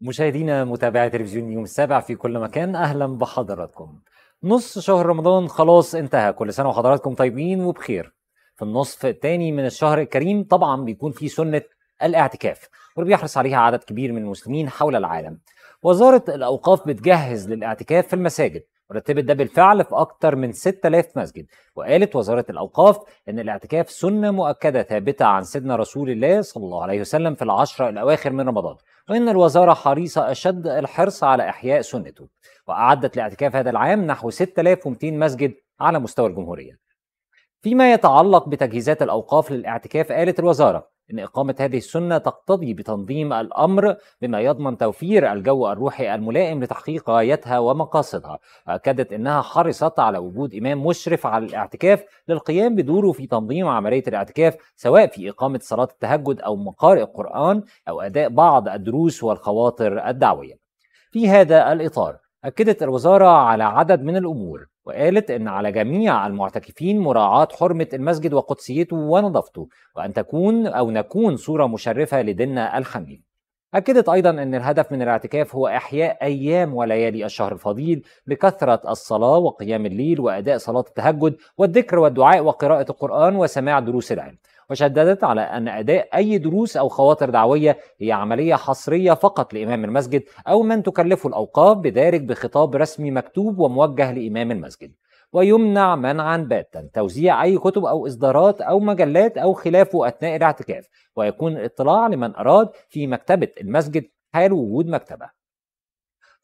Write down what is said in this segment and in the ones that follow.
مشاهدينا متابعي تلفزيون يوم السابع في كل مكان اهلا بحضراتكم نص شهر رمضان خلاص انتهى كل سنه وحضراتكم طيبين وبخير في النصف الثاني من الشهر الكريم طبعا بيكون في سنه الاعتكاف واللي بيحرص عليها عدد كبير من المسلمين حول العالم وزاره الاوقاف بتجهز للاعتكاف في المساجد رتبت ده بالفعل في أكثر من 6000 مسجد وقالت وزارة الأوقاف أن الاعتكاف سنة مؤكدة ثابتة عن سيدنا رسول الله صلى الله عليه وسلم في العشرة الأواخر من رمضان وإن الوزارة حريصة أشد الحرص على إحياء سنته وأعدت لاعتكاف هذا العام نحو 6200 مسجد على مستوى الجمهورية فيما يتعلق بتجهيزات الأوقاف للاعتكاف قالت الوزارة ان اقامه هذه السنه تقتضي بتنظيم الامر بما يضمن توفير الجو الروحي الملائم لتحقيق غايتها ومقاصدها، واكدت انها حرصت على وجود امام مشرف على الاعتكاف للقيام بدوره في تنظيم عمليه الاعتكاف سواء في اقامه صلاه التهجد او مقارئ القران او اداء بعض الدروس والخواطر الدعويه. في هذا الاطار اكدت الوزاره على عدد من الامور وقالت إن على جميع المعتكفين مراعاة حرمة المسجد وقدسيته ونظافته وأن تكون أو نكون صورة مشرفة لديننا الحميد أكدت أيضا أن الهدف من الاعتكاف هو إحياء أيام وليالي الشهر الفضيل بكثرة الصلاة وقيام الليل وأداء صلاة التهجد والذكر والدعاء وقراءة القرآن وسماع دروس العلم وشددت على أن أداء أي دروس أو خواطر دعوية هي عملية حصرية فقط لإمام المسجد أو من تكلفه الأوقاف بذلك بخطاب رسمي مكتوب وموجه لإمام المسجد ويمنع منعا باتا توزيع أي كتب أو إصدارات أو مجلات أو خلافه أثناء الاعتكاف ويكون الاطلاع لمن أراد في مكتبة المسجد حال وجود مكتبه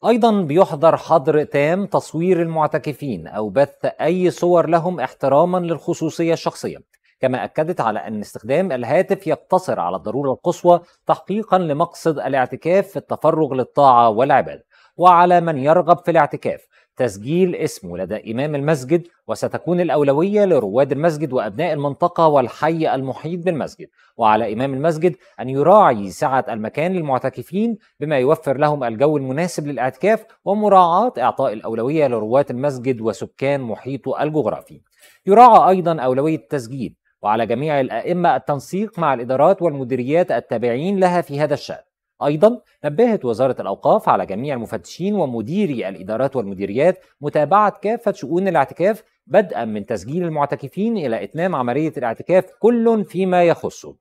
ايضا بيحظر حظر تام تصوير المعتكفين او بث اي صور لهم احتراما للخصوصيه الشخصيه كما أكدت على أن استخدام الهاتف يقتصر على الضرورة القصوى تحقيقا لمقصد الاعتكاف في التفرغ للطاعة والعبادة وعلى من يرغب في الاعتكاف تسجيل اسمه لدى إمام المسجد وستكون الأولوية لرواد المسجد وأبناء المنطقة والحي المحيط بالمسجد وعلى إمام المسجد أن يراعي سعة المكان للمعتكفين بما يوفر لهم الجو المناسب للاعتكاف ومراعاة إعطاء الأولوية لرواد المسجد وسكان محيطه الجغرافي يراعى أيضا أولوية التسجيل وعلى جميع الأئمة التنسيق مع الإدارات والمديريات التابعين لها في هذا الشأن أيضا نبهت وزارة الأوقاف على جميع المفتشين ومديري الإدارات والمديريات متابعة كافة شؤون الاعتكاف بدءا من تسجيل المعتكفين إلى إتمام عملية الاعتكاف كل فيما يخصه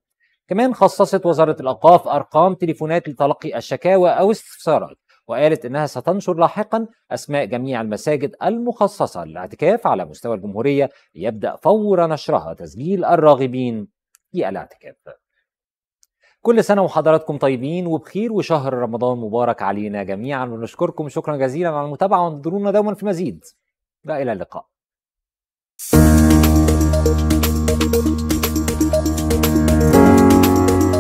كمان خصصت وزارة الأوقاف أرقام تليفونات لتلقي الشكاوى أو استفسارات وقالت انها ستنشر لاحقا اسماء جميع المساجد المخصصه للاعتكاف على مستوى الجمهوريه ليبدا فور نشرها تسجيل الراغبين في الاعتكاف. كل سنة وحضراتكم طيبين وبخير وشهر رمضان مبارك علينا جميعا ونشكركم شكرا جزيلا على المتابعة وانتظرونا دوما في مزيد وإلى اللقاء